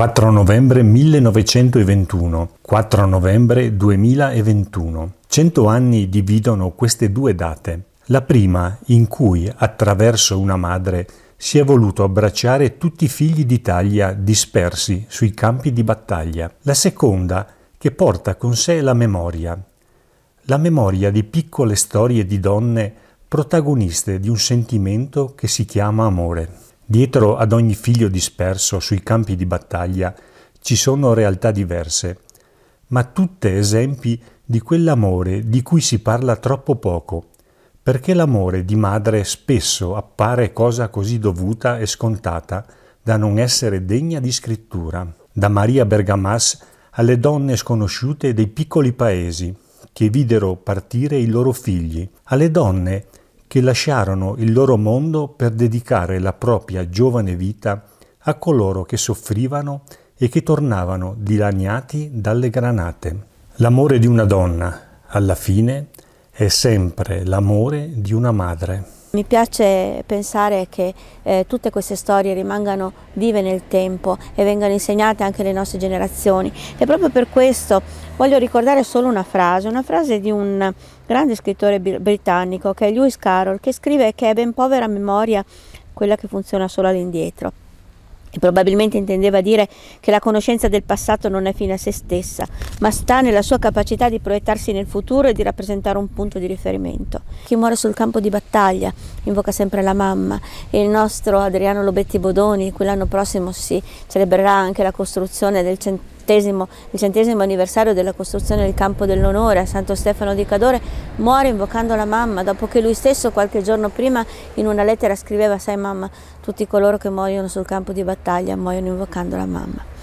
4 novembre 1921, 4 novembre 2021. Cento anni dividono queste due date. La prima in cui, attraverso una madre, si è voluto abbracciare tutti i figli d'Italia dispersi sui campi di battaglia. La seconda che porta con sé la memoria. La memoria di piccole storie di donne protagoniste di un sentimento che si chiama amore. Dietro ad ogni figlio disperso sui campi di battaglia ci sono realtà diverse, ma tutte esempi di quell'amore di cui si parla troppo poco, perché l'amore di madre spesso appare cosa così dovuta e scontata da non essere degna di scrittura. Da Maria Bergamas alle donne sconosciute dei piccoli paesi che videro partire i loro figli, alle donne che lasciarono il loro mondo per dedicare la propria giovane vita a coloro che soffrivano e che tornavano dilaniati dalle granate. L'amore di una donna, alla fine, è sempre l'amore di una madre. Mi piace pensare che eh, tutte queste storie rimangano vive nel tempo e vengano insegnate anche alle nostre generazioni e proprio per questo voglio ricordare solo una frase, una frase di un grande scrittore britannico che è Lewis Carroll che scrive che è ben povera memoria quella che funziona solo all'indietro. Probabilmente intendeva dire che la conoscenza del passato non è fine a se stessa, ma sta nella sua capacità di proiettarsi nel futuro e di rappresentare un punto di riferimento. Chi muore sul campo di battaglia invoca sempre la mamma e il nostro Adriano Lobetti Bodoni, quell'anno prossimo si celebrerà anche la costruzione del centro centesimo, il centesimo anniversario della costruzione del campo dell'onore a Santo Stefano di Cadore, muore invocando la mamma, dopo che lui stesso qualche giorno prima in una lettera scriveva, sai mamma, tutti coloro che muoiono sul campo di battaglia muoiono invocando la mamma.